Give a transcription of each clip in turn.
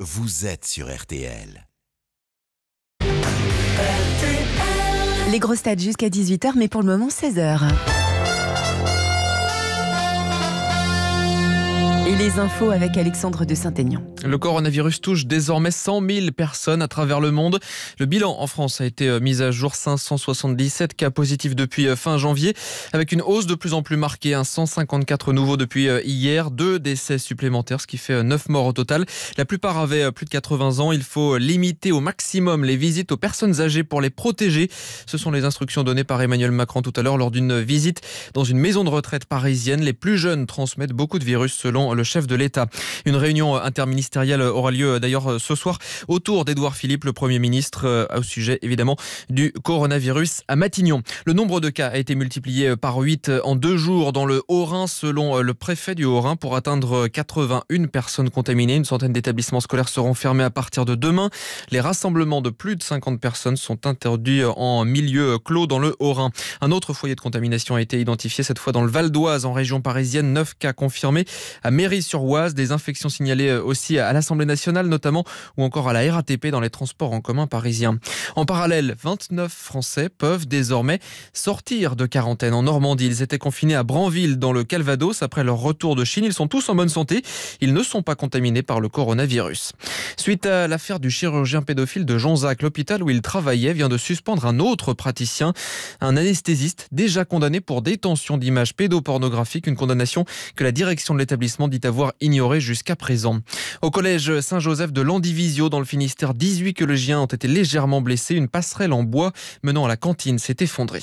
Vous êtes sur RTL. Les gros stades jusqu'à 18h, mais pour le moment 16h. Et les infos avec Alexandre de Saint-Aignan. Le coronavirus touche désormais 100 000 personnes à travers le monde. Le bilan en France a été euh, mis à jour 577 cas positifs depuis euh, fin janvier, avec une hausse de plus en plus marquée, 154 hein. nouveaux depuis euh, hier, deux décès supplémentaires, ce qui fait 9 morts au total. La plupart avaient plus de 80 ans. Il faut limiter au maximum les visites aux personnes âgées pour les protéger. Ce sont les instructions données par Emmanuel Macron tout à l'heure lors d'une visite dans une maison de retraite parisienne. Les plus jeunes transmettent beaucoup de virus selon le chef de l'État. Une réunion interministérielle aura lieu euh, d'ailleurs euh, ce soir autour d'Edouard Philippe, le Premier ministre, euh, au sujet évidemment du coronavirus à Matignon. Le nombre de cas a été multiplié par 8 en deux jours dans le Haut-Rhin selon le préfet du Haut-Rhin pour atteindre 81 personnes contaminées. Une centaine d'établissements scolaires seront fermés à partir de demain. Les rassemblements de plus de 50 personnes sont interdits en milieu clos dans le Haut-Rhin. Un autre foyer de contamination a été identifié cette fois dans le Val d'Oise en région parisienne. 9 cas confirmés à sur oise Des infections signalées euh, aussi à l'Assemblée nationale, notamment, ou encore à la RATP dans les transports en commun parisiens. En parallèle, 29 Français peuvent désormais sortir de quarantaine en Normandie. Ils étaient confinés à Branville, dans le Calvados, après leur retour de Chine. Ils sont tous en bonne santé. Ils ne sont pas contaminés par le coronavirus. Suite à l'affaire du chirurgien pédophile de Jonzac, l'hôpital où il travaillait vient de suspendre un autre praticien, un anesthésiste déjà condamné pour détention d'images pédopornographiques, une condamnation que la direction de l'établissement avoir ignoré jusqu'à présent. Au collège Saint-Joseph de Landivisio, dans le Finistère, 18 collégiens ont été légèrement blessés. Une passerelle en bois menant à la cantine s'est effondrée.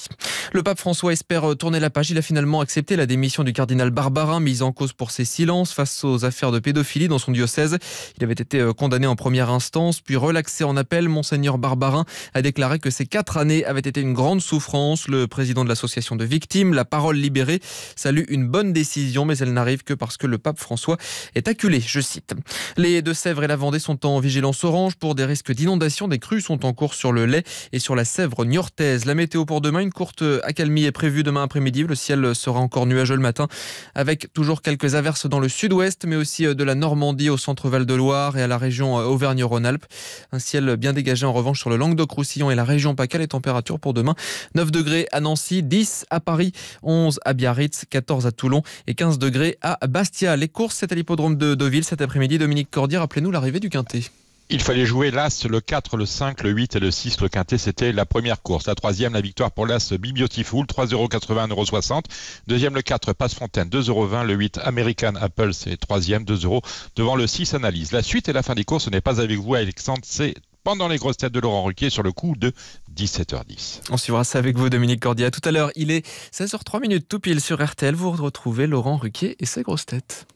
Le pape François espère tourner la page. Il a finalement accepté la démission du cardinal Barbarin, mis en cause pour ses silences face aux affaires de pédophilie dans son diocèse. Il avait été euh, condamné en première instance, puis relaxé en appel. Monseigneur Barbarin a déclaré que ces quatre années avaient été une grande souffrance. Le président de l'association de victimes, La Parole Libérée, salue une bonne décision, mais elle n'arrive que parce que le pape François est acculé, je cite. Les Deux-Sèvres et la Vendée sont en vigilance orange pour des risques d'inondation. Des crues sont en cours sur le lait et sur la Sèvre niortaise. La météo pour demain, une courte accalmie est prévue demain après-midi. Le ciel sera encore nuageux le matin avec toujours quelques averses dans le sud-ouest mais aussi euh, de la Normandie au centre Val-de-Loire et à la région euh, Auvergne-Rhône-Alpes. Un ciel bien dégagé en revanche sur le Languedoc-Roussillon et la région PACA. Les températures pour demain 9 degrés à Nancy, 10 à Paris, 11 à Biarritz, 14 à Toulon et 15 degrés à Bastia courses, c'est à l'hippodrome de Deauville cet après-midi. Dominique Cordier, rappelez-nous l'arrivée du Quintet. Il fallait jouer l'As, le 4, le 5, le 8 et le 6. Le quintet, c'était la première course. La troisième, la victoire pour l'As Bibliotifool, 3,80€, 1,60€. Deuxième, le 4, Passe Fontaine, 2,20€. Le 8, American Apple, c'est troisième, 2€. Devant le 6, Analyse. La suite et la fin des courses, ce n'est pas avec vous, Alexandre, c'est pendant les grosses têtes de Laurent Ruquier sur le coup de 17h10. On suivra ça avec vous, Dominique Cordia. Tout à l'heure, il est 16h03 minutes tout pile sur RTL. Vous retrouvez Laurent Ruquier et ses grosses têtes.